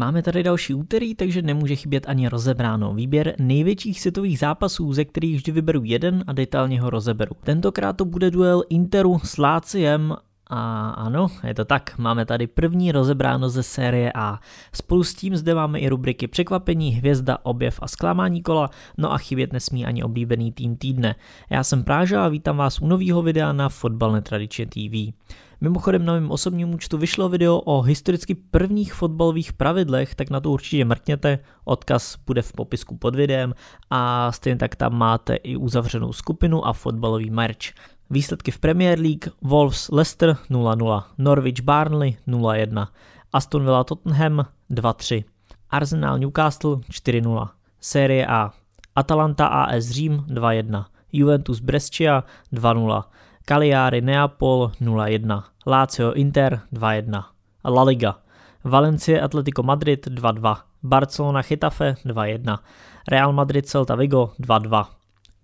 Máme tady další úterý, takže nemůže chybět ani rozebráno. Výběr největších světových zápasů, ze kterých vždy vyberu jeden a detailně ho rozeberu. Tentokrát to bude duel Interu s Láciem a ano, je to tak, máme tady první rozebráno ze série A. Spolu s tím zde máme i rubriky Překvapení, Hvězda, Objev a Zklamání kola, no a chybět nesmí ani oblíbený tým týdne. Já jsem Práža a vítám vás u nového videa na Fotbal Netradičně TV. Mimochodem na mém osobním účtu vyšlo video o historicky prvních fotbalových pravidlech, tak na to určitě mrkněte, odkaz bude v popisku pod videem a stejně tak tam máte i uzavřenou skupinu a fotbalový merch. Výsledky v Premier League Wolves Leicester 0-0, Norwich Barnley 0-1, Aston Villa Tottenham 2-3, Arsenal Newcastle 4-0, Serie A Atalanta AS Řím 2-1, Juventus Brescia 2-0, Cagliari Neapol 0-1, Lazio Inter 2-1, La Liga Valencia Atletico Madrid 2-2, Barcelona Chitafe 2-1, Real Madrid Celta Vigo 2-2,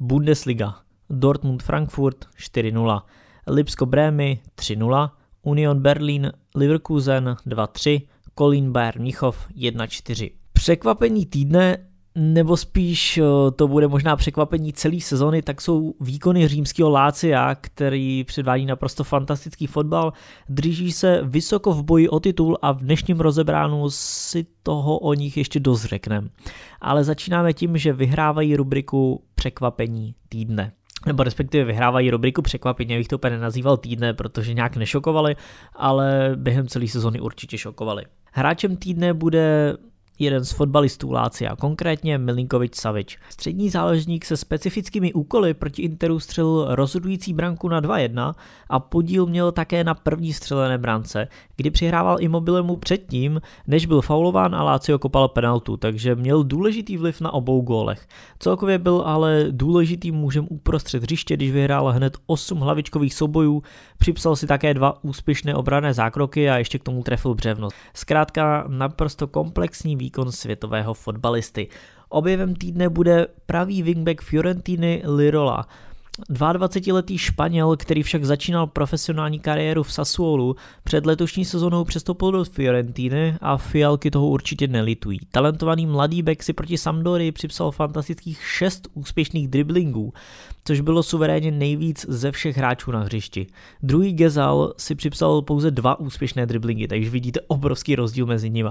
Bundesliga Dortmund Frankfurt 4-0, Lipsko Brémy 3-0, Union Berlin Leverkusen 2-3, Kolín Bayern Mnichov 1-4. Překvapení týdne nebo spíš eh, to bude možná překvapení celé sezony, tak jsou výkony římského Lácia, který předvádí naprosto fantastický fotbal. Drží se vysoko v boji o titul a v dnešním rozebránu si toho o nich ještě dozřekneme. Ale začínáme tím, že vyhrávají rubriku Překvapení týdne nebo respektive vyhrávají rubriku překvapení, bych to úplně nazýval týdne, protože nějak nešokovali, ale během celé sezony určitě šokovali. Hráčem týdne bude jeden z fotbalistů Lácia, konkrétně Milinkovič Savič. Střední záležník se specifickými úkoly proti Interu střelil rozhodující branku na 2-1 a podíl měl také na první střelené brance, kdy přihrával mobilemu předtím, než byl faulován a Lácio kopal penaltu, takže měl důležitý vliv na obou gólech. Celkově byl ale důležitým mužem uprostřed hřiště, když vyhrál hned 8 hlavičkových soubojů, připsal si také dva úspěšné obrané zákroky a ještě k tomu trefil břevnost. Zkrátka naprosto komplexní výkon světového fotbalisty. Objevem týdne bude pravý wingback Fiorentiny Lirola. 22-letý Španěl, který však začínal profesionální kariéru v Sassuolu, před letošní sezónou přestoupil do Fiorentiny a Fialky toho určitě nelitují. Talentovaný mladý back si proti Sampdorii připsal fantastických 6 úspěšných driblingů, což bylo suverénně nejvíc ze všech hráčů na hřišti. Druhý Gezal si připsal pouze dva úspěšné driblingy, takže vidíte obrovský rozdíl mezi nimi.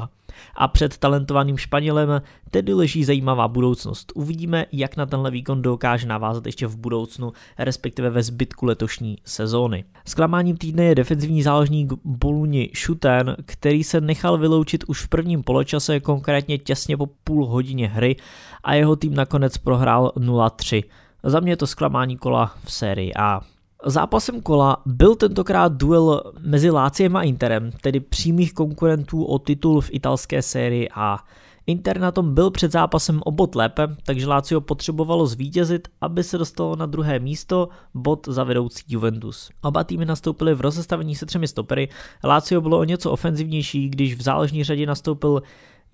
A před talentovaným Španělem tedy leží zajímavá budoucnost. Uvidíme, jak na tenhle výkon dokáže navázat ještě v budoucnu, respektive ve zbytku letošní sezóny. Zklamáním týdne je defenzivní záložník Boluni Šuten, který se nechal vyloučit už v prvním poločase, konkrétně těsně po půl hodině hry a jeho tým nakonec prohrál 0-3. Za mě je to zklamání kola v sérii A. Zápasem kola byl tentokrát duel mezi Láciem a Interem, tedy přímých konkurentů o titul v italské sérii A. Inter na tom byl před zápasem o bod lépe, takže Lazio potřebovalo zvítězit, aby se dostalo na druhé místo, bod za vedoucí Juventus. Oba týmy nastoupily v rozestavení se třemi stopery, Lazio bylo o něco ofenzivnější, když v záležní řadě nastoupil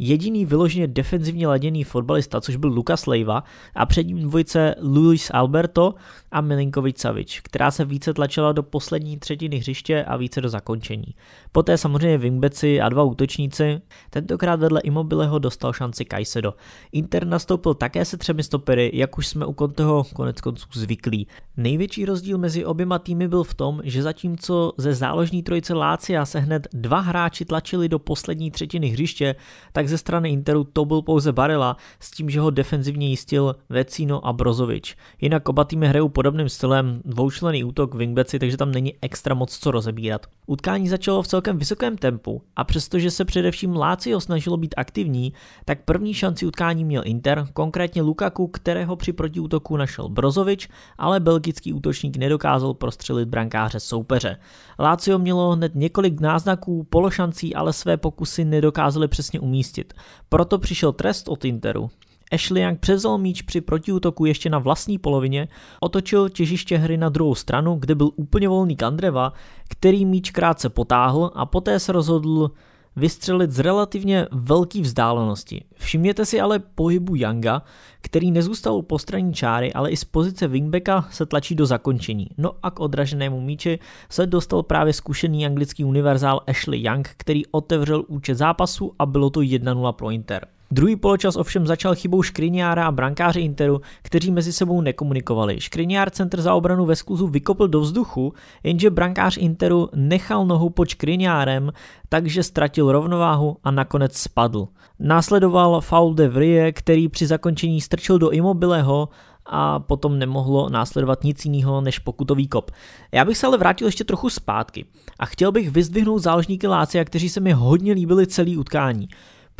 jediný vyloženě defenzivně laděný fotbalista, což byl Lukas Leiva a před ním dvojice Luis Alberto a Milinkovic Savic, která se více tlačila do poslední třetiny hřiště a více do zakončení. Poté samozřejmě wingbeci a dva útočníci, tentokrát vedle Immobileho dostal šanci Kajsedo. Inter nastoupil také se třemi stopery, jak už jsme u Conteho konec konců zvyklí. Největší rozdíl mezi oběma týmy byl v tom, že zatímco ze záložní trojice Lácia se hned dva hráči tlačili do poslední třetiny hřiště, tak ze strany Interu to byl pouze Barilla s tím, že ho defenzivně jistil Vecino a Brozovič. Jinak oba týmy hrajou podobným stylem, dvoučlený útok, wingbeci, takže tam není extra moc co rozebírat. Utkání začalo v celkem vysokém tempu a přestože se především Lazio snažilo být aktivní, tak první šanci utkání měl Inter, konkrétně Lukaku, kterého při protiútoku našel Brozovič, ale belgický útočník nedokázal prostřelit brankáře soupeře. Lazio mělo hned několik náznaků, pološancí, ale své pokusy nedokázali přesně umístit pustit. Proto přišel trest od Interu. Ashley Young převzal míč při protiútoku ještě na vlastní polovině, otočil těžiště hry na druhou stranu, kde byl úplně volný Kandreva, který míč krátce potáhl a poté se rozhodl vystřelit z relativně velké vzdálenosti. Všimněte si ale pohybu Yanga, který nezůstal u postraní čáry, ale i z pozice wingbacka se tlačí do zakončení. No a k odraženému míči se dostal právě zkušený anglický univerzál Ashley Young, který otevřel účet zápasu a bylo to 1-0 pro Inter. Druhý poločas ovšem začal chybou Škriniára a brankáře Interu, kteří mezi sebou nekomunikovali. Škriniár centr za obranu ve skluzu vykopl do vzduchu, jenže brankář Interu nechal nohu pod Škriniárem, takže ztratil rovnováhu a nakonec spadl. Následoval faul de Vrije, který při zakončení strčil do Immobileho, a potom nemohlo následovat nic jiného než pokutový kop. Já bych se ale vrátil ještě trochu zpátky a chtěl bych vyzdvihnout záložníky Lácia, kteří se mi hodně líbili celý utkání.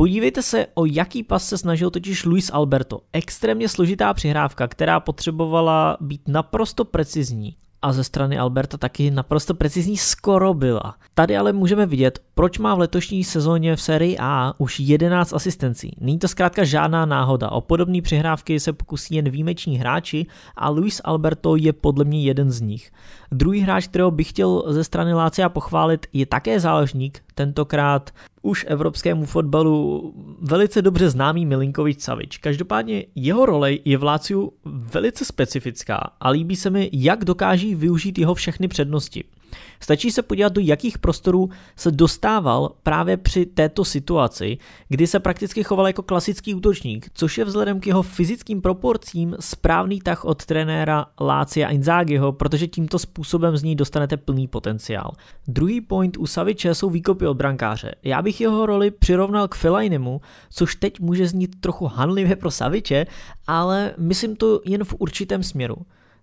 Podívejte se, o jaký pas se snažil totiž Luis Alberto. Extrémně složitá přihrávka, která potřebovala být naprosto precizní a ze strany Alberta taky naprosto precizní skoro byla. Tady ale můžeme vidět, proč má v letošní sezóně v sérii A už 11 asistencí. Není to zkrátka žádná náhoda. O podobné přihrávky se pokusí jen výjimeční hráči a Luis Alberto je podle mě jeden z nich. Druhý hráč, kterého bych chtěl ze strany Lácia pochválit, je také záložník, tentokrát už evropskému fotbalu velice dobře známý Milinkovič Savič. Každopádně jeho role je v Láciu velice specifická a líbí se mi, jak dokáží využít jeho všechny přednosti. Stačí se podívat, do jakých prostorů se dostával právě při této situaci, kdy se prakticky choval jako klasický útočník, což je vzhledem k jeho fyzickým proporcím správný tah od trenéra Lácia Inzágiho, protože tímto způsobem z ní dostanete plný potenciál. Druhý point u Saviče jsou výkopy od brankáře. Já bych jeho roli přirovnal k Fellainimu, což teď může znít trochu hanlivě pro Saviče, ale myslím to jen v určitém směru.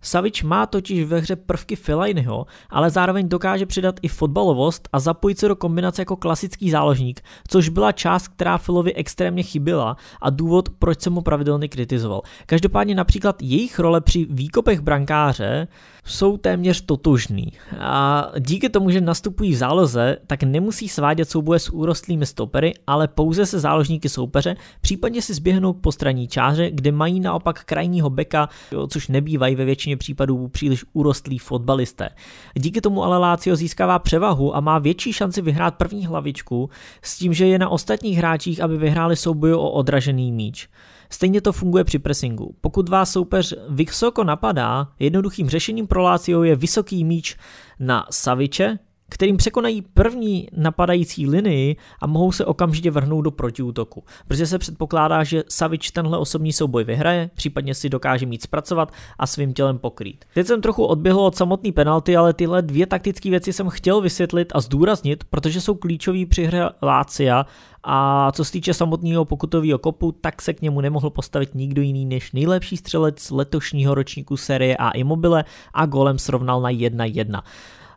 Savič má totiž ve hře prvky Filajnyho, ale zároveň dokáže přidat i fotbalovost a zapojit se do kombinace jako klasický záložník, což byla část, která Filovi extrémně chybila a důvod, proč se mu pravidelně kritizoval. Každopádně například jejich role při výkopech brankáře jsou téměř totožný. A díky tomu, že nastupují v záloze, tak nemusí svádět souboje s úrostlými stopery, ale pouze se záložníky soupeře, případně si zběhnou k postraní čáře, kde mají naopak krajního beka, což nebývají ve většině většině případů příliš urostlí fotbalisté. Díky tomu ale Lazio získává převahu a má větší šanci vyhrát první hlavičku s tím, že je na ostatních hráčích, aby vyhráli souboj o odražený míč. Stejně to funguje při pressingu. Pokud vás soupeř vysoko napadá, jednoduchým řešením pro Lazio je vysoký míč na Saviče, kterým překonají první napadající linii a mohou se okamžitě vrhnout do protiútoku. Protože se předpokládá, že Savič tenhle osobní souboj vyhraje, případně si dokáže mít zpracovat a svým tělem pokrýt. Teď jsem trochu odběhl od samotné penalty, ale tyhle dvě taktické věci jsem chtěl vysvětlit a zdůraznit, protože jsou klíčový při hře Lácia a co se týče samotného pokutového kopu, tak se k němu nemohl postavit nikdo jiný než nejlepší střelec letošního ročníku série A Immobile a golem srovnal na 1-1.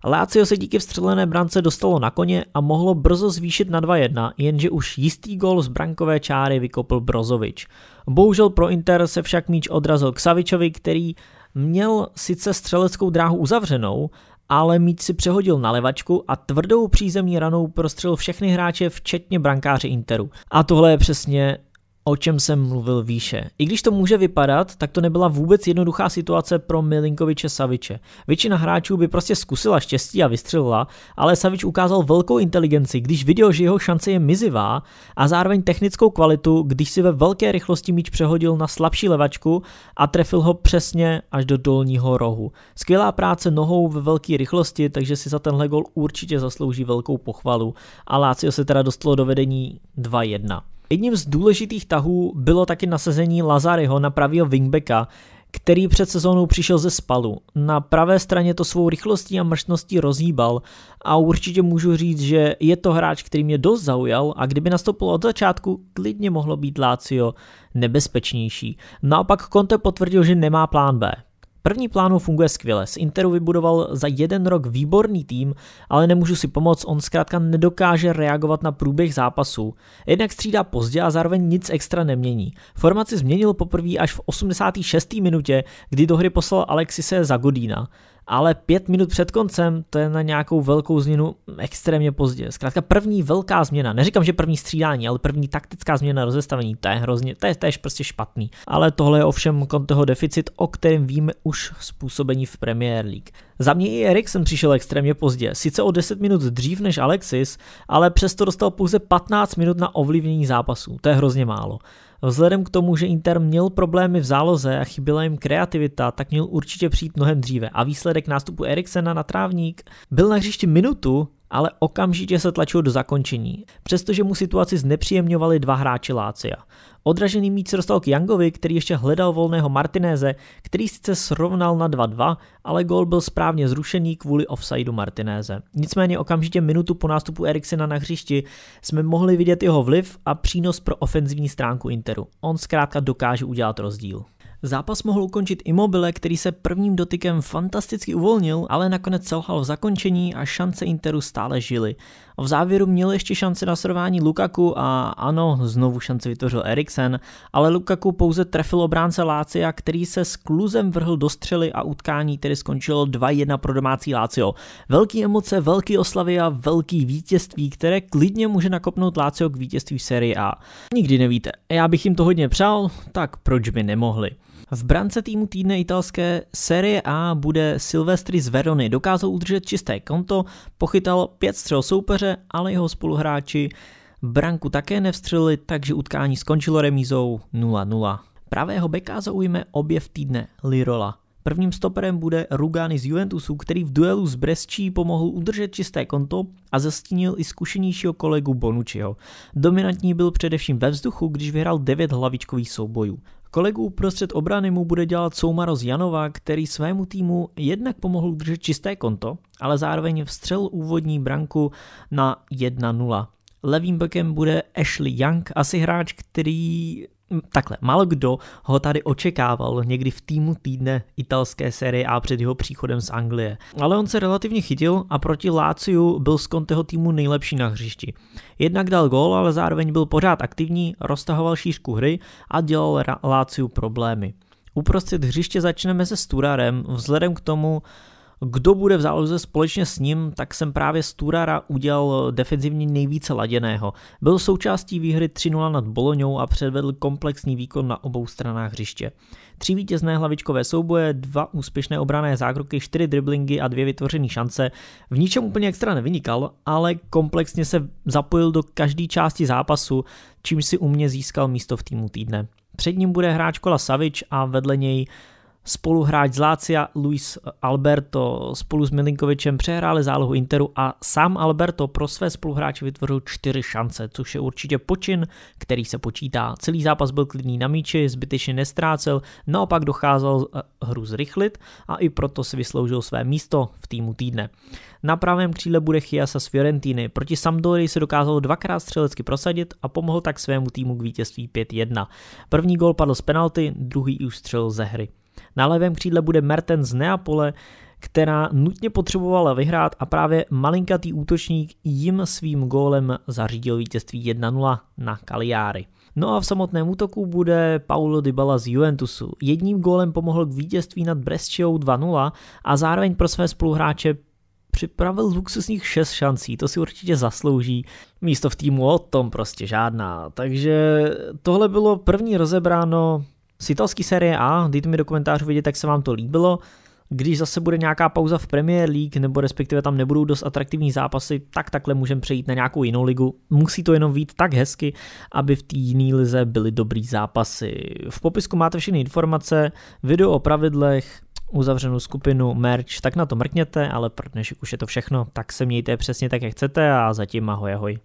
Lácio se díky vstřelené brance dostalo na koně a mohlo brzo zvýšit na 2-1, jenže už jistý gol z brankové čáry vykopl Brozovič. Bohužel pro Inter se však míč odrazil k Savičovi, který měl sice střeleckou dráhu uzavřenou, ale míč si přehodil na levačku a tvrdou přízemní ranou prostřel všechny hráče, včetně brankáře Interu. A tohle je přesně o čem jsem mluvil výše. I když to může vypadat, tak to nebyla vůbec jednoduchá situace pro Milinkoviče Saviče. Většina hráčů by prostě zkusila štěstí a vystřelila, ale Savič ukázal velkou inteligenci, když viděl, že jeho šance je mizivá a zároveň technickou kvalitu, když si ve velké rychlosti míč přehodil na slabší levačku a trefil ho přesně až do dolního rohu. Skvělá práce nohou ve velké rychlosti, takže si za tenhle gol určitě zaslouží velkou pochvalu a Lácio se teda dostalo do vedení 2-1. Jedním z důležitých tahů bylo taky nasazení Lazaryho na pravýho wingbacka, který před sezónou přišel ze spalu. Na pravé straně to svou rychlostí a mrštností rozhýbal a určitě můžu říct, že je to hráč, který mě dost zaujal a kdyby nastoupil od začátku, klidně mohlo být Lazio nebezpečnější. Naopak Conte potvrdil, že nemá plán B. První plánu funguje skvěle. Z Interu vybudoval za jeden rok výborný tým, ale nemůžu si pomoct, on zkrátka nedokáže reagovat na průběh zápasů. Jednak střídá pozdě a zároveň nic extra nemění. Formaci změnil poprvé až v 86. minutě, kdy do hry poslal Alexise Zagodína ale pět minut před koncem to je na nějakou velkou změnu extrémně pozdě. Zkrátka první velká změna, neříkám, že první střídání, ale první taktická změna rozestavení, to je hrozně, to je, to je prostě špatný. Ale tohle je ovšem toho deficit, o kterém víme už způsobení v Premier League. Za mě i Eriksen přišel extrémně pozdě, sice o 10 minut dřív než Alexis, ale přesto dostal pouze 15 minut na ovlivnění zápasů, to je hrozně málo. Vzhledem k tomu, že Inter měl problémy v záloze a chyběla jim kreativita, tak měl určitě přijít mnohem dříve. A výsledek nástupu Eriksena na trávník byl na hřišti minutu ale okamžitě se tlačil do zakončení, přestože mu situaci znepříjemňovali dva hráči Lácia. Odražený míč se dostal k Youngovi, který ještě hledal volného Martinéze, který sice srovnal na 2-2, ale gol byl správně zrušený kvůli offsideu Martinéze. Nicméně okamžitě minutu po nástupu Eriksena na hřišti jsme mohli vidět jeho vliv a přínos pro ofenzivní stránku Interu. On zkrátka dokáže udělat rozdíl. Zápas mohl ukončit Immobile, který se prvním dotykem fantasticky uvolnil, ale nakonec selhal v zakončení a šance Interu stále žily. V závěru měl ještě šanci na srovnání Lukaku a ano, znovu šanci vytvořil Eriksen, ale Lukaku pouze trefil obránce Lácia, který se s kluzem vrhl do střely a utkání tedy skončilo 2-1 pro domácí Lácio. Velký emoce, velký oslavy a velký vítězství, které klidně může nakopnout Lácio k vítězství v sérii A. Nikdy nevíte, já bych jim to hodně přál, tak proč by nemohli. V brance týmu týdne italské série A bude Silvestri z Verony. Dokázal udržet čisté konto, pochytal pět střel soupeře, ale jeho spoluhráči branku také nevstřelili, takže utkání skončilo remízou 0-0. Pravého beka zaujme v týdne Lirola. Prvním stoperem bude Rugani z Juventusu, který v duelu s Brescí pomohl udržet čisté konto a zastínil i zkušenějšího kolegu Bonucciho. Dominantní byl především ve vzduchu, když vyhrál 9 hlavičkových soubojů. Kolegů prostřed obrany mu bude dělat Soumaros Janova, který svému týmu jednak pomohl udržet čisté konto, ale zároveň vstřel úvodní branku na 1-0. Levým bekem bude Ashley Young, asi hráč, který Takhle, málo kdo ho tady očekával někdy v týmu týdne italské série A před jeho příchodem z Anglie. Ale on se relativně chytil a proti Láciu byl z Conteho týmu nejlepší na hřišti. Jednak dal gól, ale zároveň byl pořád aktivní, roztahoval šířku hry a dělal Láciu problémy. Uprostřed hřiště začneme se Sturarem, vzhledem k tomu, kdo bude v záloze společně s ním, tak jsem právě z Turara udělal eh, defenzivně nejvíce laděného. Byl součástí výhry 3-0 nad Boloňou a předvedl komplexní výkon na obou stranách hřiště. Tři vítězné hlavičkové souboje, dva úspěšné obrané zákroky, čtyři driblingy a dvě vytvořené šance. V ničem úplně extra nevynikal, ale komplexně se zapojil do každé části zápasu, čím si u mě získal místo v týmu týdne. Před ním bude hráč kola Savič a vedle něj Spoluhráč z Lácia Luis Alberto spolu s Milinkovičem přehráli zálohu Interu a sám Alberto pro své spoluhráče vytvořil čtyři šance, což je určitě počin, který se počítá. Celý zápas byl klidný na míči, zbytečně nestrácel, naopak docházel eh, hru zrychlit a i proto si vysloužil své místo v týmu týdne. Na pravém křídle bude Chiasa z Fiorentiny. Proti Sampdori se dokázal dvakrát střelecky prosadit a pomohl tak svému týmu k vítězství 5-1. První gol padl z penalty, druhý už střel ze hry. Na levém křídle bude Mertens z Neapole, která nutně potřebovala vyhrát a právě malinkatý útočník jim svým gólem zařídil vítězství 1-0 na Kaliáry. No a v samotném útoku bude Paulo Dybala z Juventusu. Jedním gólem pomohl k vítězství nad Bresciou 2-0 a zároveň pro své spoluhráče připravil luxusních 6 šancí, to si určitě zaslouží. Místo v týmu o tom prostě žádná. Takže tohle bylo první rozebráno z italské série A, dejte mi do komentářů vidět, jak se vám to líbilo. Když zase bude nějaká pauza v Premier League, nebo respektive tam nebudou dost atraktivní zápasy, tak takhle můžeme přejít na nějakou jinou ligu. Musí to jenom být tak hezky, aby v té jiné lize byly dobrý zápasy. V popisku máte všechny informace, video o pravidlech, uzavřenou skupinu, merch, tak na to mrkněte, ale pro dnešek už je to všechno, tak se mějte přesně tak, jak chcete a zatím ahoj ahoj.